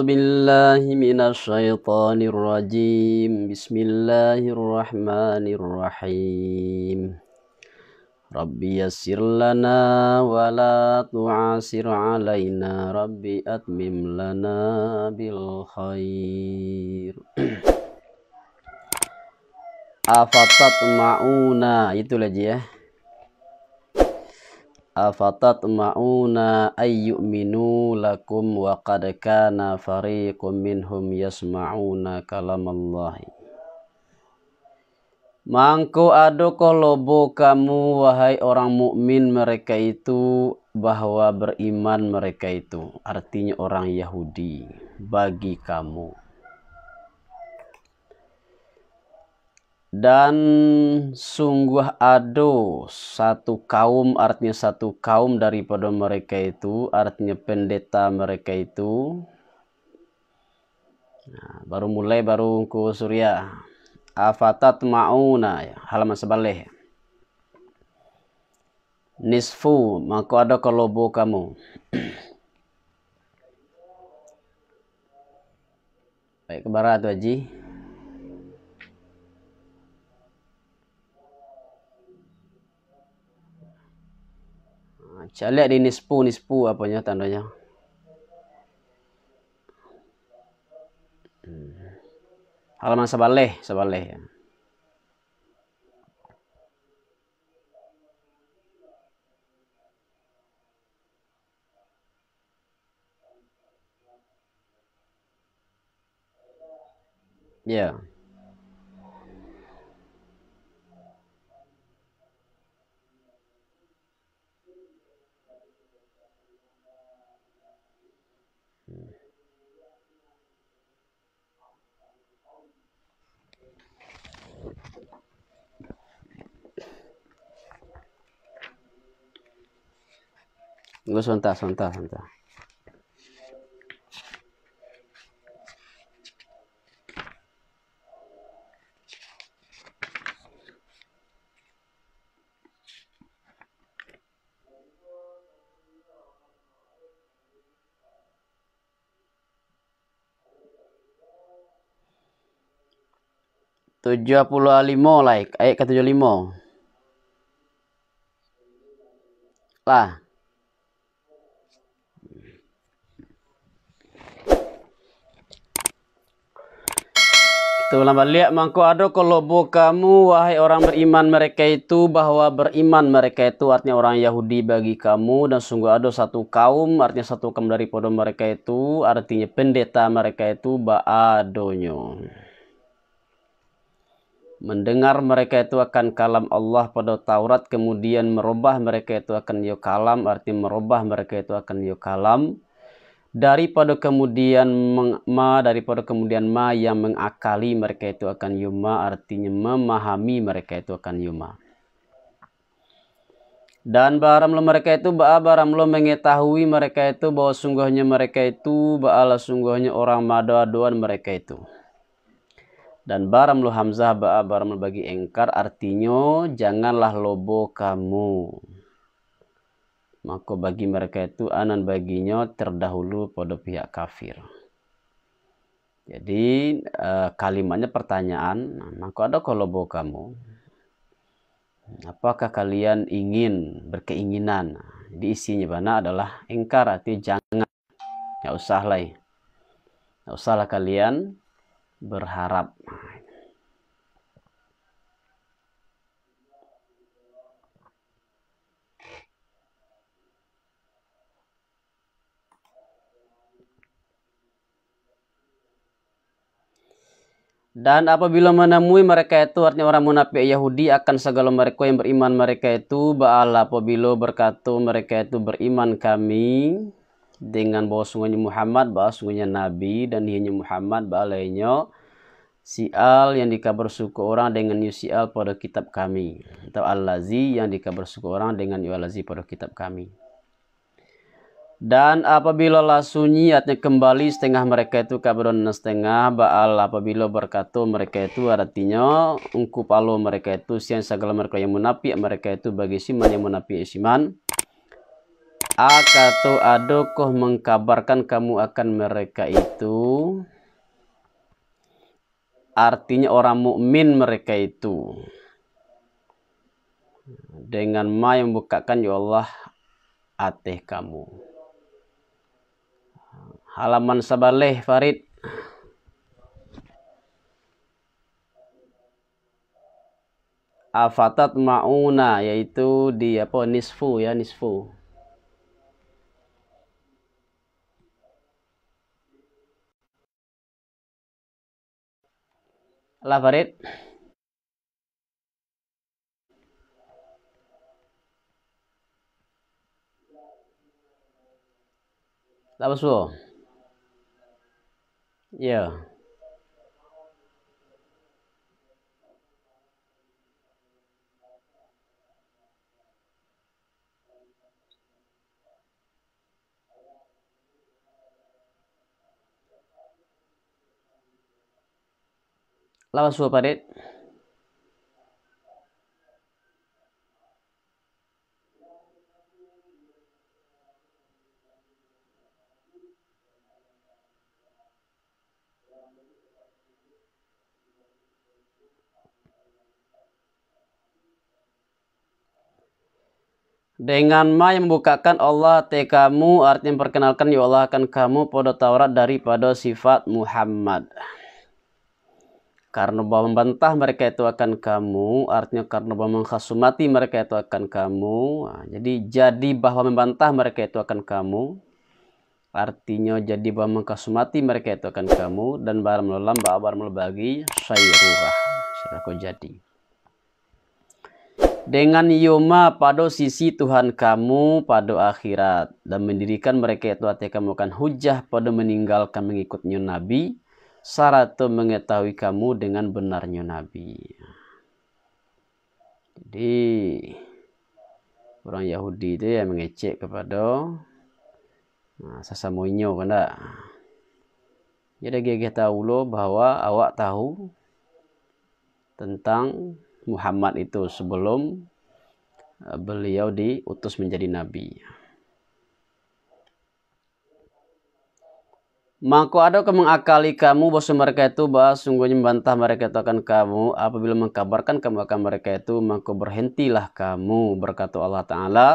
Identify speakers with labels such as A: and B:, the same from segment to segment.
A: أعوذ بالله من الشيطان الرجيم بسم الله الرحمن الرحيم رب يسر لنا ولا تعسر علينا رب أتمم لنا بالخير afatat mauna itu lagi ya afatatma'una ayyuminu lakum wa qad kana fariqum minhum yasma'una kalamallahi Mangku adu kolobo kamu wahai orang mukmin mereka itu bahwa beriman mereka itu artinya orang Yahudi bagi kamu dan sungguh ada satu kaum artinya satu kaum daripada mereka itu artinya pendeta mereka itu nah, baru mulai baru ku surya afatat mauna ya, halaman sebalik nisfu maka ada kolobo kamu baik kebarat wajib Saya di nispu nispu apanya tandanya. Hmm. Halaman sebaleh sebaleh ya. Yeah. Gue sontak, sontak, sontak. tujuh puluh lima like ayat ke tujuh lima lah Tulang balik mangko Ado kalau kamu wahai orang beriman mereka itu bahwa beriman mereka itu artinya orang Yahudi bagi kamu dan sungguh ada satu kaum artinya satu kaum dari podo mereka itu artinya pendeta mereka itu baadonyo. Mendengar mereka itu akan kalam Allah pada Taurat kemudian merubah mereka itu akan yo kalam artinya merubah mereka itu akan yo kalam daripada kemudian ma daripada kemudian ma yang mengakali mereka itu akan yuma artinya memahami mereka itu akan yuma dan baramlo mereka itu ba'a baramlo mengetahui mereka itu bahwa sungguhnya mereka itu ba'ala sungguhnya orang madaduan mereka itu dan baramlo hamzah ba'a baramlo bagi engkar artinya janganlah lobo kamu maka bagi mereka itu anan baginya terdahulu pada pihak kafir jadi eh, kalimatnya pertanyaan nah, maka ada kolobo kamu apakah kalian ingin berkeinginan di isinya mana adalah engkar. arti jangan nggak usah lah ya. nggak usahlah kalian berharap Dan apabila menemui mereka itu artinya orang munafik Yahudi akan segala mereka yang beriman mereka itu ba'ala apabila berkata mereka itu beriman kami dengan bahwa sungguhnya Muhammad bahwa sungguhnya Nabi dan hanya Muhammad si sial yang dikabar suku orang dengan Yusial pada kitab kami atau al-lazi yang dikabar suku orang dengan al pada kitab kami. Dan apabila sunyi artinya kembali setengah mereka itu kabron setengah baal apabila berkata mereka itu artinya ungkup alo mereka itu siang segala mereka yang munafik mereka itu bagi siman yang munafik siman akato adokoh mengkabarkan kamu akan mereka itu artinya orang mukmin mereka itu dengan ma yang bukakan ya Allah ateh kamu halaman sabaleh Farid afatat mauna yaitu di apa nisfu ya nisfu lah Farid Tak Lapas Yeah. laba suubareed Dengan ma yang membukakan Allah te kamu artinya perkenalkan ya Allah akan kamu pada Taurat daripada sifat Muhammad. Karena bahwa membantah mereka itu akan kamu, artinya karena bahwa mengkhasumati mereka itu akan kamu. Nah, jadi jadi bahwa membantah mereka itu akan kamu. Artinya jadi bahwa mengkhasumati mereka itu akan kamu dan barang melam bahwa saya sayrurah. Sudah kau jadi dengan yoma pada sisi Tuhan kamu pada akhirat dan mendirikan mereka itu hati kamu akan hujah pada meninggalkan mengikutnya nabi syarat mengetahui kamu dengan benarnya nabi jadi orang Yahudi itu yang mengecek kepada nah, sesamuanya kan tak jadi dia tahu lo bahwa awak tahu tentang Muhammad itu sebelum eh, beliau diutus menjadi nabi. Maka adakah mengakali kamu bahwa mereka itu bahwa sungguhnya membantah mereka itu akan kamu apabila mengkabarkan kamu akan mereka itu maka berhentilah kamu berkata Allah Ta'ala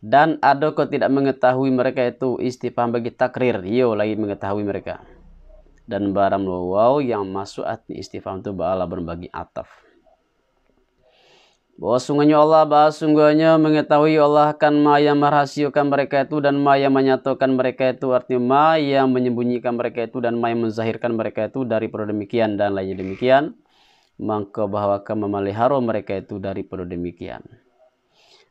A: dan ada kau tidak mengetahui mereka itu istifah bagi takrir yo iya, lagi mengetahui mereka dan barang lawau yang masuk atni istifham itu bala berbagi ataf bahwa sungguhnya Allah bahwa sungguhnya mengetahui Allah akan ma yang merahasiakan mereka itu dan ma yang menyatukan mereka itu artinya ma yang menyembunyikan mereka itu dan ma yang menzahirkan mereka itu dari perlu demikian dan lainnya demikian maka bahwa memelihara mereka itu dari perlu demikian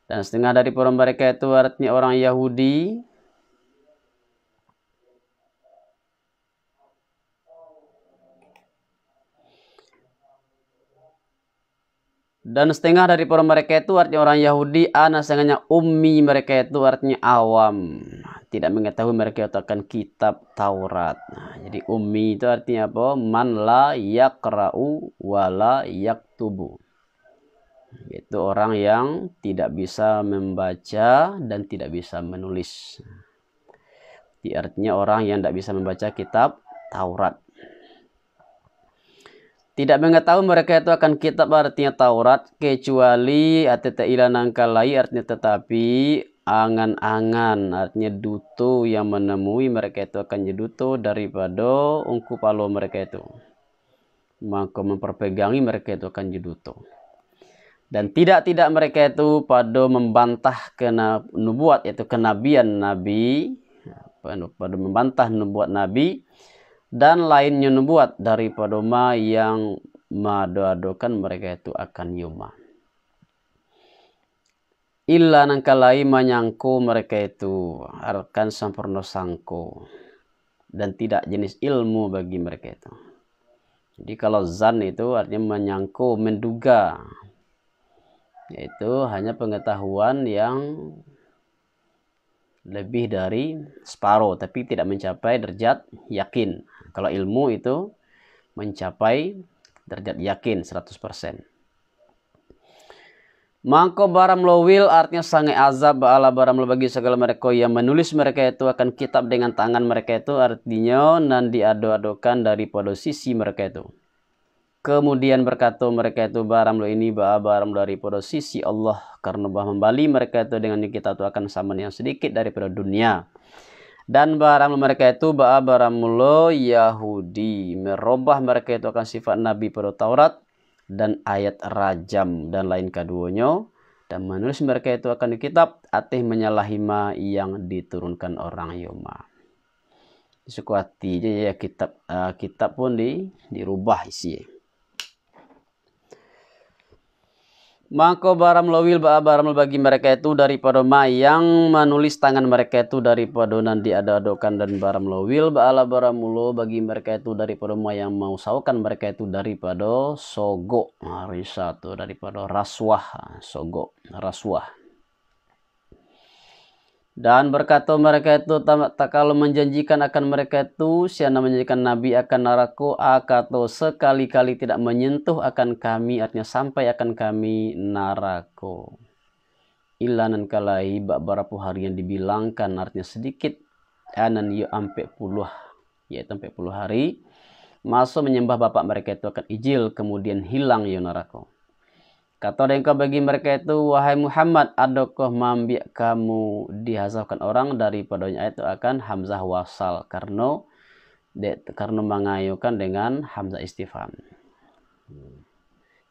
A: dan setengah dari perlu mereka itu artinya orang Yahudi Dan setengah dari para mereka itu artinya orang Yahudi, anak setengahnya ummi mereka itu artinya awam. Tidak mengetahui mereka itu akan kitab Taurat. Nah, jadi ummi itu artinya apa? Man la yakra'u wa la yaktubu. Itu orang yang tidak bisa membaca dan tidak bisa menulis. Di artinya orang yang tidak bisa membaca kitab Taurat. Tidak mengetahui mereka itu akan kitab artinya Taurat kecuali ateta ilanang kalai artinya tetapi angan-angan artinya duto yang menemui mereka itu akan duto daripada ungku palo mereka itu. Maka memperpegangi mereka itu akan duto. Dan tidak-tidak mereka itu pada membantah kena nubuat yaitu kenabian nabi pada membantah nubuat nabi dan lainnya nubuat daripada ma yang madoadokan mereka itu akan yuma illa nangkalai menyangku mereka itu akan sempurna sangku dan tidak jenis ilmu bagi mereka itu jadi kalau zan itu artinya menyangku menduga yaitu hanya pengetahuan yang lebih dari separuh tapi tidak mencapai derajat yakin kalau ilmu itu mencapai derajat yakin 100%. Mako baram lowil artinya sangai azab ala baram lo bagi segala mereka yang menulis mereka itu akan kitab dengan tangan mereka itu artinya nan diado-adokan dari pada sisi mereka itu. Kemudian berkata mereka itu baram lo ini ba baram dari pada sisi Allah karena bah membali mereka itu dengan kita itu akan sama yang sedikit daripada dunia dan barang mereka itu ba'abaramullah Yahudi merubah mereka itu akan sifat Nabi pada Taurat dan ayat rajam dan lain keduanya dan menulis mereka itu akan di kitab atih menyalahi ma yang diturunkan orang Yoma suku hati ya kitab uh, kitab pun di dirubah isi Maka baram lawil baram bagi mereka itu daripada ma yang menulis tangan mereka itu daripada nanti ada adokan dan baram lawil baala baramulo bagi mereka itu daripada ma yang mau saukan mereka itu daripada sogo hari nah, satu daripada raswah sogo raswah. Dan berkata mereka itu tak kalau menjanjikan akan mereka itu siapa menjanjikan nabi akan naraku akato sekali-kali tidak menyentuh akan kami artinya sampai akan kami naraku Ilanan kalai bak barapu hari yang dibilangkan artinya sedikit anan yo ya ampe puluh yaitu ampe puluh hari masuk menyembah bapak mereka itu akan ijil kemudian hilang yo ya naraku Kata orang yang bagi mereka itu, wahai Muhammad, adakah mambi kamu dihasafkan orang daripadanya itu akan hamzah wasal karena de, karena mengayukan dengan hamzah istifham.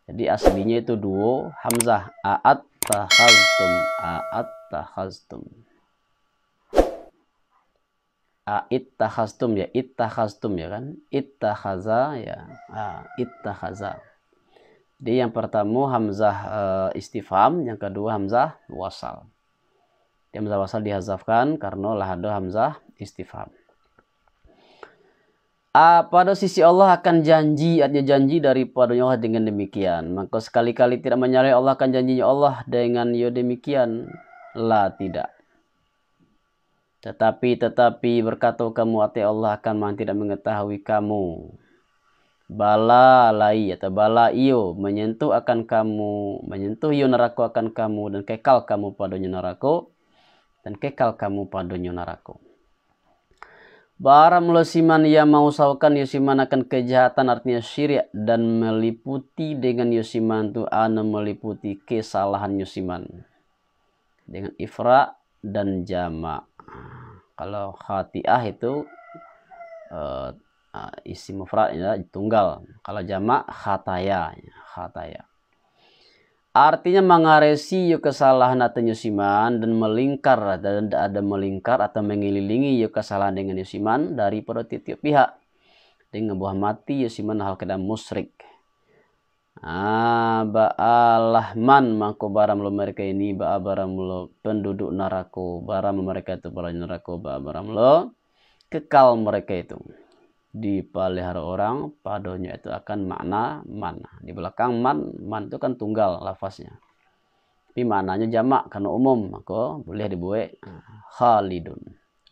A: Jadi aslinya itu duo hamzah aat tahaztum aat tahaztum. Ait tahaztum ya, it tahaztum ya kan? It tahaza ya, ah, it tahaza. Jadi yang pertama hamzah e, istifham, yang kedua hamzah wasal. Di hamzah wasal dihazafkan karena lahado hamzah istifham. A, ah, pada sisi Allah akan janji, artinya janji daripadanya Allah dengan demikian. Maka sekali-kali tidak menyalahi Allah akan janjinya Allah dengan yo ya demikian. Lah tidak. Tetapi, tetapi berkata kamu, hati Allah akan tidak mengetahui kamu bala lai atau bala iyo menyentuh akan kamu menyentuh iyo neraka akan kamu dan kekal kamu padanya neraka dan kekal kamu padanya neraka Baram losiman ia mau sawakan yosiman akan kejahatan artinya syirik dan meliputi dengan yosiman tu ana meliputi kesalahan yosiman dengan ifra dan jama. Kalau khatiah itu uh, Uh, isi mufrad ya, tunggal. Kalau jamak khataya, ya, khataya. Artinya mengaresi yuk kesalahan atau nyusiman dan melingkar dan ada melingkar atau mengelilingi yuk kesalahan dengan nyusiman dari pada pihak dengan buah mati nyusiman hal kedam musrik. Ah, ba'alah man mangko baram lo mereka ini ba baram lo penduduk neraka baram mereka itu para neraka ba baram lo kekal mereka itu dipelihara orang padonya itu akan makna man di belakang man man itu kan tunggal lafaznya tapi maknanya jamak karena umum maka boleh dibuat nah, khalidun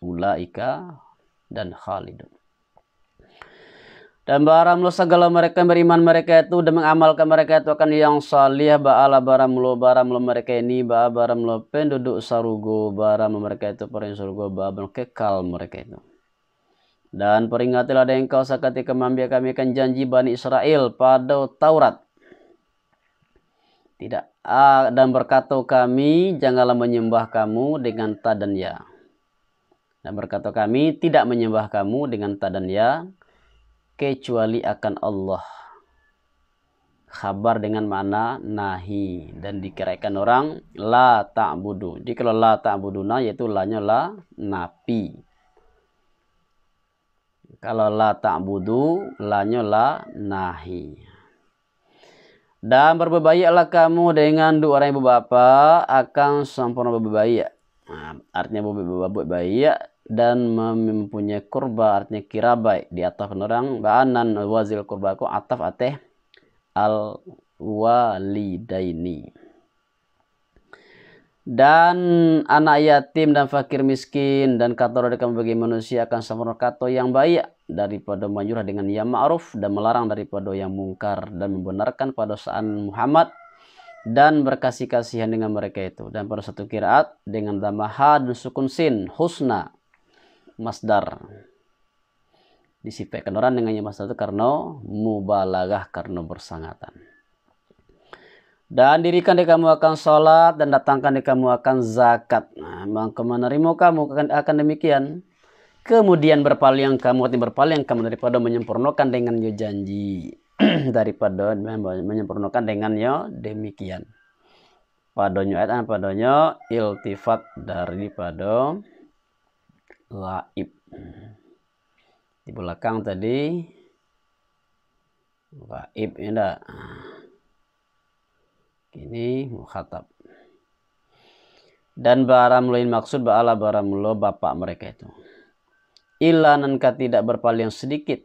A: ulaika dan khalidun dan barang lu segala mereka beriman mereka itu dan mengamalkan mereka itu akan yang salih ba'ala barang lu barang lu mereka ini ba'ala barang lu penduduk sarugo barang mereka itu perin surga ba'ala kekal mereka itu dan peringatilah ada engkau seketika membiak kami akan janji Bani Israel pada Taurat. Tidak. Ah, dan berkata kami, janganlah menyembah kamu dengan ta dan ya. Dan berkata kami, tidak menyembah kamu dengan ta dan ya, kecuali akan Allah. Khabar dengan mana? Nahi. Dan dikiraikan orang, la ta'budu. Jadi kalau la ta'buduna, yaitu la la napi kalau la budu lanyo la nahi. Dan berbebaiklah kamu dengan dua orang ibu bapa akan sempurna berbebaik Nah, artinya berbebayak dan mempunyai kurba artinya kirabai di atas orang ba'anan wazil kurbaku ataf ateh al walidaini dan anak yatim dan fakir miskin dan kata dari bagi manusia akan sempurna kata yang baik daripada menyuruh dengan yang ma'ruf dan melarang daripada yang mungkar dan membenarkan pada saat Muhammad dan berkasih kasihan dengan mereka itu dan pada satu kiraat dengan damaha dan sukun sin husna masdar disipekan orang dengan yang masdar itu karena mubalagah karena bersangatan dan dirikan di kamu akan sholat dan datangkan di kamu akan zakat. Nah, kemana menerima kamu akan, akan demikian. Kemudian berpaling kamu, berpaling kamu daripada menyempurnakan dengan yo janji. daripada menyempurnakan dengan yo demikian. Padonyo ayat padonyo iltifat daripada laib. Di belakang tadi laib ya enggak ini mukhatab dan baramulain maksud ba'ala baramulo bapak mereka itu ilananka tidak berpaling sedikit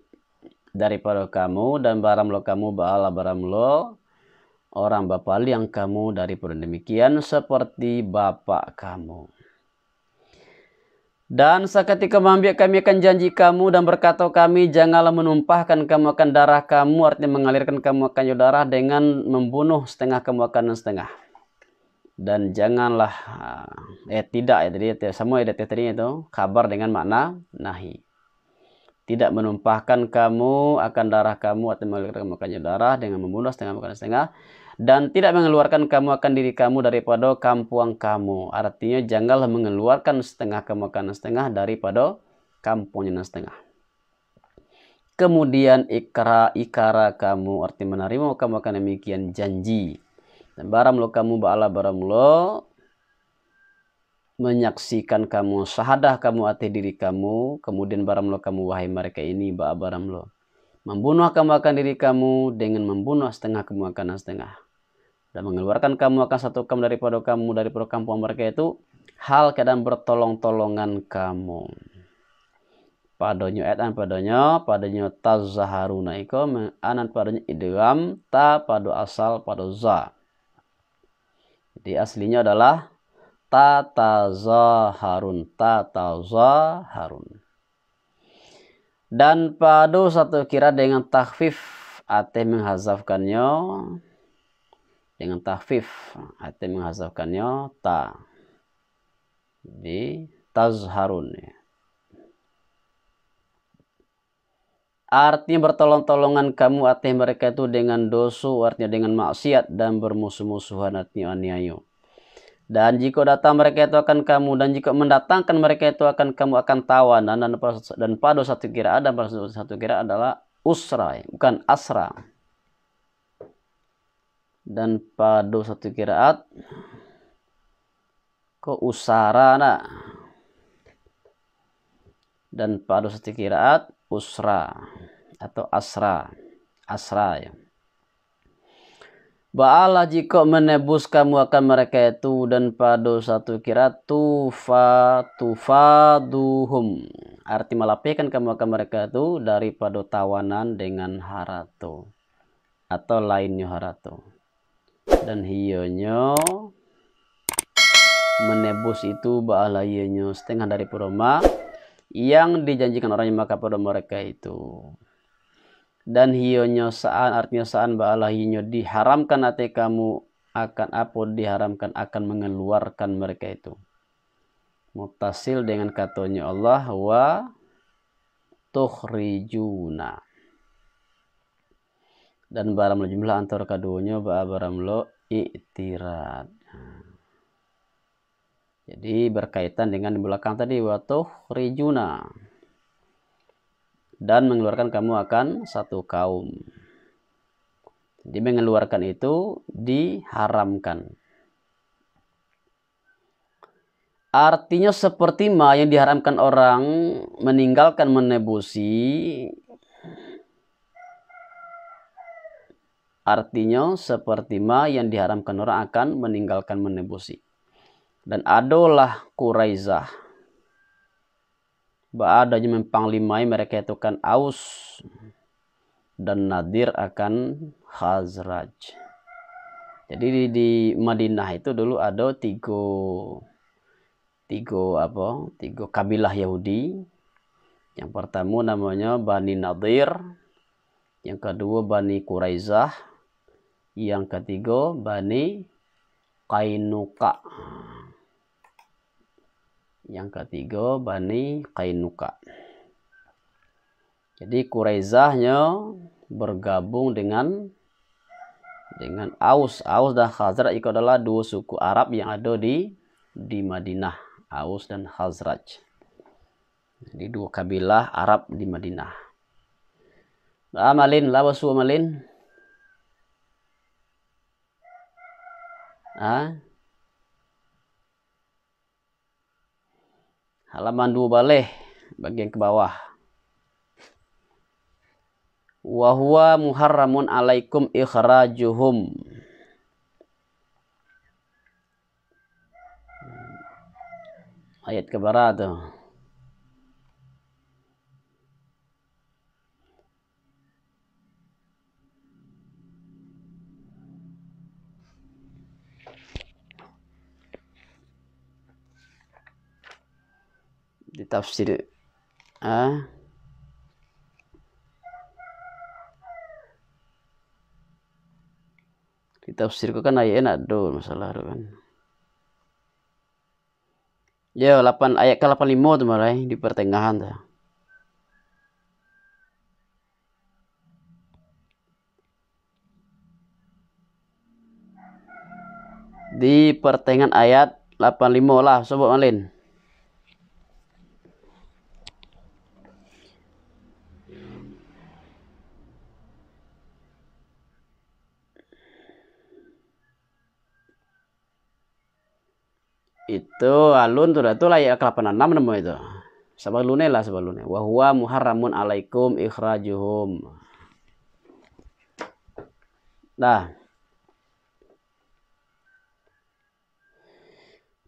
A: daripada kamu dan baramlo kamu ba'ala baramlo orang bapak yang kamu daripada demikian seperti bapak kamu dan seketika mengambil kami akan janji kamu dan berkata kami janganlah menumpahkan kamu akan darah kamu artinya mengalirkan kamu akan darah dengan membunuh setengah kamu akan setengah. Dan janganlah eh, eh tidak ya tadi semua ya tadi itu kabar dengan makna nahi. Tidak menumpahkan kamu akan darah kamu atau mengalirkan kamu akan darah dengan membunuh setengah kamu akan setengah dan tidak mengeluarkan kamu akan diri kamu daripada kampuang kamu. Artinya janganlah mengeluarkan setengah kamu akan setengah daripada kampungnya setengah. Kemudian ikra ikara kamu arti menerima kamu akan demikian janji. Dan barang lo kamu ba'ala barang lo menyaksikan kamu syahadah kamu ati diri kamu kemudian barang lo kamu wahai mereka ini ba'a barang lo membunuh kamu akan diri kamu dengan membunuh setengah kamu akan setengah dan mengeluarkan kamu akan satu kamu daripada kamu daripada kampung mereka itu hal keadaan bertolong-tolongan kamu padonyo etan padonyo padonyo tazaharuna iko anan padonyo idram ta padu asal padu za jadi aslinya adalah ta zaharun ta zaharun dan padu satu kira dengan takhfif ateh menghazafkannya dengan tahfif atau menghasafkannya ta di tazharun ya. Artinya bertolong-tolongan kamu artinya mereka itu dengan dosu artinya dengan maksiat dan bermusuh-musuhan artinya aniayu Dan jika datang mereka itu akan kamu dan jika mendatangkan mereka itu akan kamu akan tawanan dan dan pada satu kira ada satu kira adalah usra ya. bukan asra dan pada satu kiraat ke usarana dan pada satu kiraat usra atau asra asra ya Ba'ala jika menebus kamu akan mereka itu dan pada satu kira tufa tufa duhum Arti melapihkan kamu akan mereka itu daripada tawanan dengan harato atau lainnya harato dan hionyo menebus itu baalah hionyo setengah dari peroma yang dijanjikan orangnya maka pada mereka itu dan hionyo saan artinya saan baalah hionyo diharamkan ate kamu akan apa diharamkan akan mengeluarkan mereka itu mutasil dengan katanya Allah wa tukhrijuna dan lo jumlah antar kadunya baram lo iktirad jadi berkaitan dengan di belakang tadi watuh rijuna dan mengeluarkan kamu akan satu kaum jadi mengeluarkan itu diharamkan artinya seperti ma yang diharamkan orang meninggalkan menebusi Artinya seperti ma yang diharamkan orang akan meninggalkan menebusi. Dan adolah Quraizah. Ba'adanya mempanglimai mereka itu kan Aus. Dan Nadir akan Khazraj. Jadi di, di Madinah itu dulu ada tiga tiga apa tiga kabilah Yahudi yang pertama namanya Bani Nadir yang kedua Bani Quraizah yang ketiga Bani Kainuka. Yang ketiga Bani Kainuka. Jadi Quraizahnya bergabung dengan dengan Aus. Aus dan Khazraj itu adalah dua suku Arab yang ada di di Madinah. Aus dan Khazraj. Jadi dua kabilah Arab di Madinah. Amalin, lawasu suamalin. a halaman 2 balik bagian ke bawah wa huwa muharramun alaikum ikhrajuhum ayat ke barat tuh tafsir ha? di tafsir kan ayat enak dong masalah do kan ya 8 ayat ke 85 tuh malah di pertengahan dah, di pertengahan ayat 85 lah sobat malin itu alun tuh itu layak kelapanan enam nemu itu sabalune lah sabalune wa huwa muharramun alaikum ikhrajuhum nah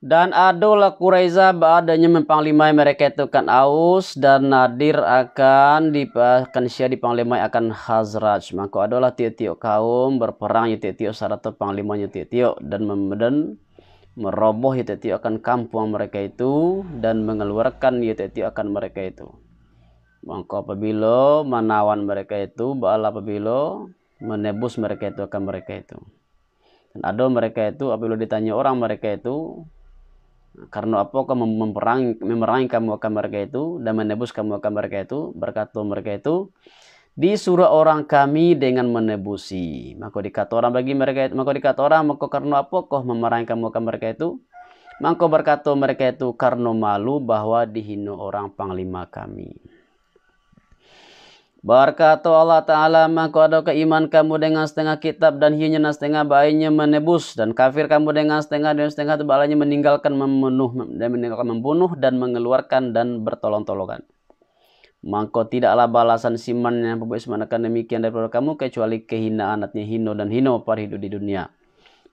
A: Dan kureza Quraiza adanya mempanglimai mereka itu kan Aus dan Nadir akan akan sia dipanglimai akan Hazraj. Maka adalah tiok-tiok kaum berperang ya tiok-tiok syarat panglimanya tiok-tiok dan memeden meroboh yaitu akan kampung mereka itu dan mengeluarkan yaitu akan mereka itu maka apabila menawan mereka itu bala apabila menebus mereka itu akan mereka itu dan ada mereka itu apabila ditanya orang mereka itu karena apa kamu memerangi, memerangi kamu akan mereka itu dan menebus kamu akan mereka itu berkata mereka itu disuruh orang kami dengan menebusi. Maka dikata orang bagi mereka itu, maka dikata orang, maka karena apa kau memerangi kamu ke mereka itu? Maka berkata mereka itu karena malu bahwa dihina orang panglima kami. Berkata Allah Ta'ala, maka ada keiman kamu dengan setengah kitab dan hianya setengah bayinya menebus. Dan kafir kamu dengan setengah dan setengah itu balanya meninggalkan membunuh dan meninggalkan membunuh dan mengeluarkan dan bertolong-tolongan. Maka tidaklah balasan siman yang pembuat akan demikian daripada kamu kecuali kehinaan artinya hino dan hino para hidup di dunia.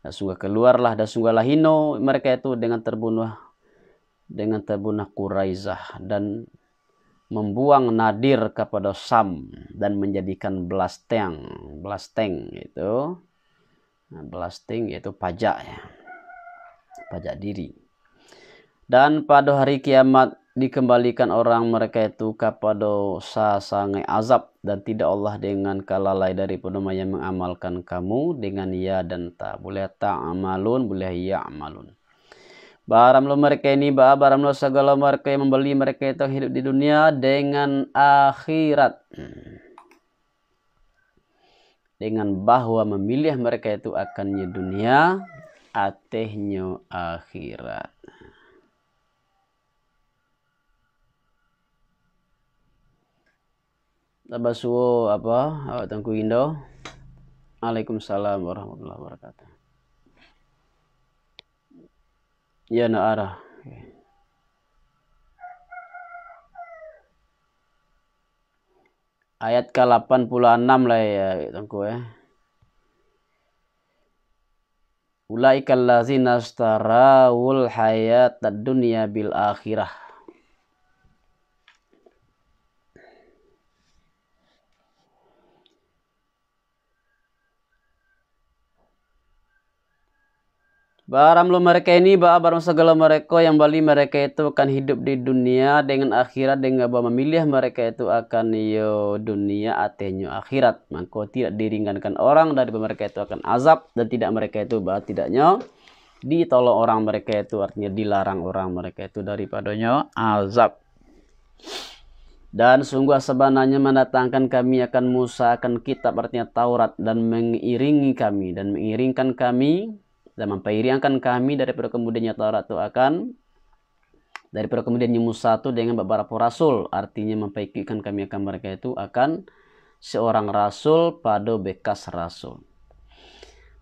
A: Dan sungguh keluarlah dan sungguhlah hino mereka itu dengan terbunuh dengan terbunuh Quraizah dan membuang Nadir kepada Sam dan menjadikan blasteng blasteng itu nah, belasting yaitu pajak ya pajak diri dan pada hari kiamat dikembalikan orang mereka itu kepada sasangai azab dan tidak Allah dengan kalalai dari pedoman yang mengamalkan kamu dengan ya dan tak boleh tak amalun boleh ya amalun Baramlo mereka ini ba baramlo segala mereka yang membeli mereka itu hidup di dunia dengan akhirat dengan bahwa memilih mereka itu akannya dunia atehnya akhirat suwo apa tengku indo. Waalaikumsalam warahmatullahi wabarakatuh. Ya na arah. Ayat ke-86 lah ya tangku ya. Ulaikal lazina starawul hayatad dunia bil akhirah Baram lo mereka ini ba barang segala mereka yang bali mereka itu akan hidup di dunia dengan akhirat dengan bahwa memilih mereka itu akan yo dunia atenyo akhirat maka tidak diringankan orang dari mereka itu akan azab dan tidak mereka itu bah tidaknya ditolong orang mereka itu artinya dilarang orang mereka itu daripadanya azab dan sungguh sebenarnya mendatangkan kami akan Musa akan kitab artinya Taurat dan mengiringi kami dan mengiringkan kami dan memperingatkan kami daripada kemudiannya Taurat itu akan daripada kemudiannya Musa satu dengan beberapa rasul artinya memperingatkan kami akan mereka itu akan seorang rasul pada bekas rasul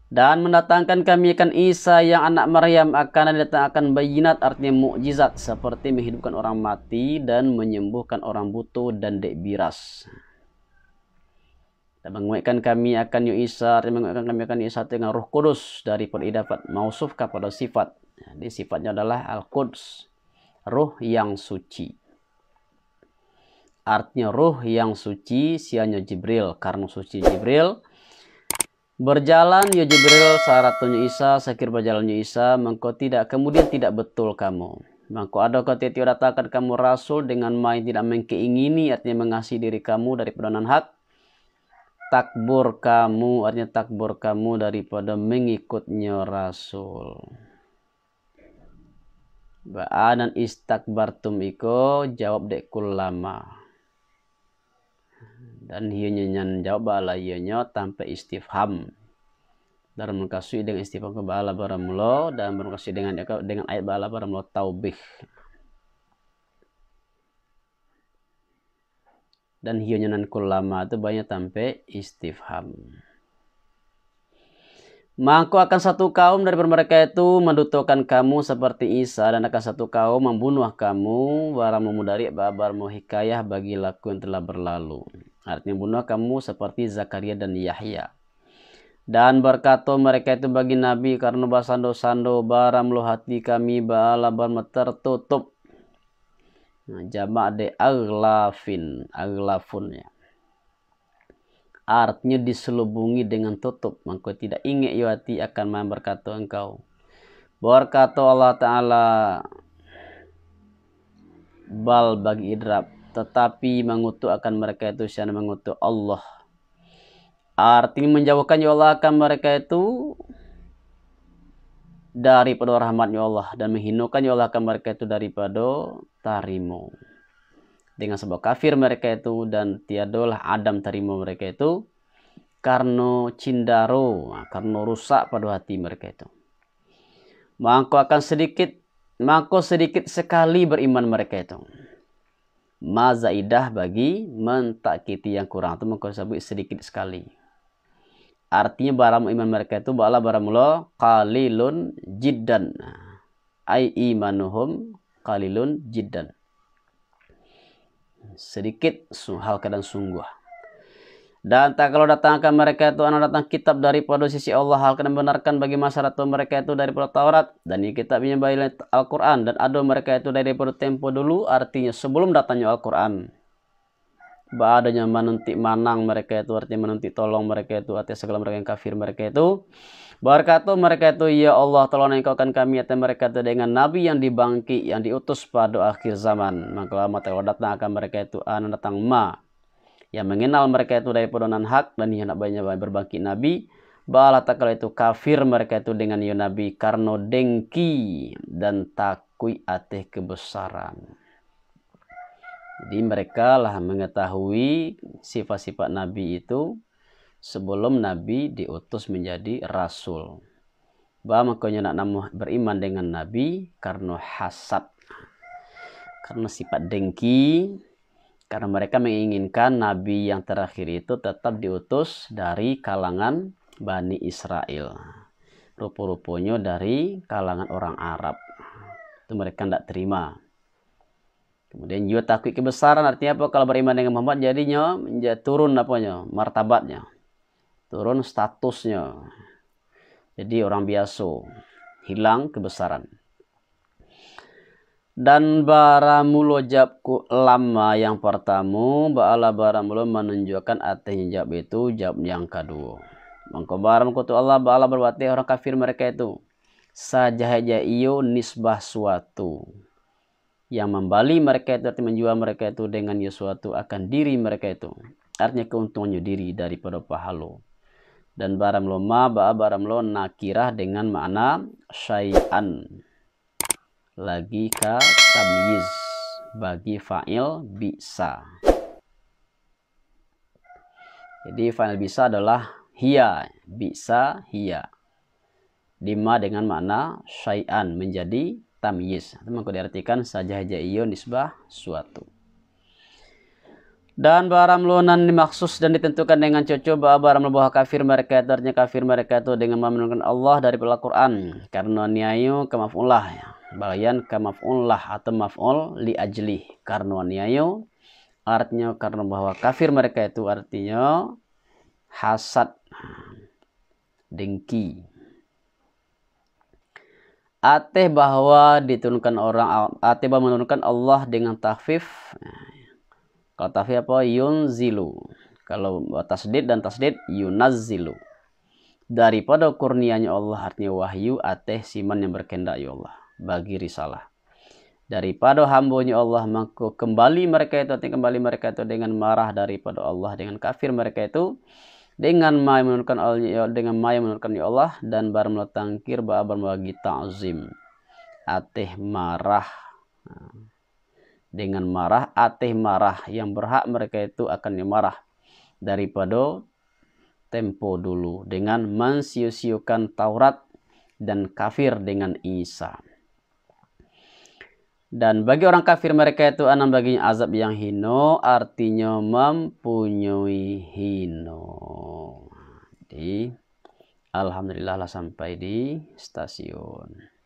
A: dan mendatangkan kami akan Isa yang anak Maryam akan didatangkan bayinat artinya mukjizat seperti menghidupkan orang mati dan menyembuhkan orang butuh dan dek biras dan menguatkan kami akan yu'isar dan menguatkan kami akan yu'isar dengan roh kudus dari dapat mausuf kepada sifat jadi sifatnya adalah al-quds roh yang suci artinya roh yang suci sianya Jibril karena suci Jibril berjalan ya Jibril syaratnya Isa sekir berjalannya Isa mengko tidak kemudian tidak betul kamu maka ada tiada takkan kamu rasul dengan main tidak mengkeingini artinya mengasihi diri kamu dari pedoman hak takbur kamu artinya takbur kamu daripada mengikutnya rasul ba'anan istakbartum iko jawab dek kulama dan hiyanya nyan jawab bala hiyanya tanpa istifham dan mengkasih dengan istifham ke bala baramulo dan mengkasih dengan dengan ayat bala baramulo taubih dan hionyananku lama itu banyak sampai istifham. Maka akan satu kaum dari mereka itu mendutukan kamu seperti Isa dan akan satu kaum membunuh kamu barang memudari babar hikayah bagi laku yang telah berlalu. Artinya bunuh kamu seperti Zakaria dan Yahya. Dan berkata mereka itu bagi Nabi karena basando-sando baram lo hati kami bala bermeter tutup Nah, jamak de aglafin, aglafun ya. Artinya diselubungi dengan tutup, maka tidak ingat yuati akan memberkato engkau. Berkata Allah Ta'ala bal bagi idrab tetapi mengutuk akan mereka itu syana mengutuk Allah artinya menjauhkan ya Allah akan mereka itu daripada rahmatnya Allah dan menghinakan ya Allah akan mereka itu daripada tarimu dengan sebab kafir mereka itu dan tiadalah Adam terima mereka itu karena cindaro nah, karena rusak pada hati mereka itu maka akan sedikit maka sedikit sekali beriman mereka itu mazaidah bagi mentakiti yang kurang itu maka sebut sedikit sekali artinya barang iman mereka itu bala barang lo kalilun jiddan ai imanuhum qalilun jiddan sedikit hal kadang sungguh dan tak kalau datangkan mereka itu anak datang kitab daripada sisi Allah hal kadang benarkan bagi masyarakat mereka itu dari daripada Taurat dan ini kitabnya bagi Al-Quran dan ada mereka itu daripada tempo dulu artinya sebelum datangnya Al-Quran adanya menanti manang mereka itu artinya menanti tolong mereka itu artinya segala mereka yang kafir mereka itu Barakatuh mereka itu ya Allah telah engkaukan kami atau mereka itu dengan nabi yang dibangki yang diutus pada akhir zaman. Maka lama telah datang akan mereka itu anak datang ma yang mengenal mereka itu dari pedonan hak dan yang banyak berbangki nabi. Bala kalau itu kafir mereka itu dengan ya nabi karena dengki dan takui ateh kebesaran. Jadi mereka lah mengetahui sifat-sifat nabi itu sebelum Nabi diutus menjadi rasul. Bah makanya nak namu beriman dengan Nabi karena hasad, karena sifat dengki, karena mereka menginginkan Nabi yang terakhir itu tetap diutus dari kalangan Bani Israel. Rupa-rupanya dari kalangan orang Arab. Itu mereka tidak terima. Kemudian juga takut kebesaran artinya apa? Kalau beriman dengan Muhammad jadinya turun apanya? Martabatnya turun statusnya jadi orang biasa hilang kebesaran dan baramulo jabku lama yang pertama baala baramulo menunjukkan artinya jab itu jab yang kedua mengkobaram kutu Allah baala berwati orang kafir mereka itu sajahaja iyo nisbah suatu yang membali mereka itu artinya menjual mereka itu dengan sesuatu akan diri mereka itu artinya keuntungannya diri daripada pahalo dan baram lo ma ba baram lo nakirah dengan makna syai'an lagi ka tamyiz bagi fa'il bisa jadi fa'il bisa adalah hiya bisa hiya dima dengan makna syai'an menjadi tamyiz itu diartikan saja hija iyo nisbah suatu dan baram lunan dimaksud dan ditentukan dengan cocok bahwa baram lebah kafir mereka itu artinya kafir mereka itu dengan memenuhkan Allah dari Al-Quran karena niayu kemaf'ullah bagian kemaf'ullah atau maf'ul li ajli karena niayu artinya karena bahwa kafir mereka itu artinya hasad dengki ateh bahwa diturunkan orang ateh bahwa menurunkan Allah dengan tahfif kalau tafi apa? Yunzilu. Kalau tasdid dan tasdid yunazilu. Daripada kurnianya Allah artinya wahyu ateh siman yang berkendak ya Allah bagi risalah. Daripada hambanya Allah maka kembali mereka itu artinya kembali mereka itu dengan marah daripada Allah dengan kafir mereka itu dengan maya menurunkan Allah ya, dengan maya menurunkan ya Allah dan bar melatangkir bar bagi ta'zim ateh marah. Nah dengan marah ateh marah yang berhak mereka itu akan dimarah daripada tempo dulu dengan mensiusiukan Taurat dan kafir dengan Isa. Dan bagi orang kafir mereka itu anam baginya azab yang hino artinya mempunyai hino. Jadi Alhamdulillah lah sampai di stasiun.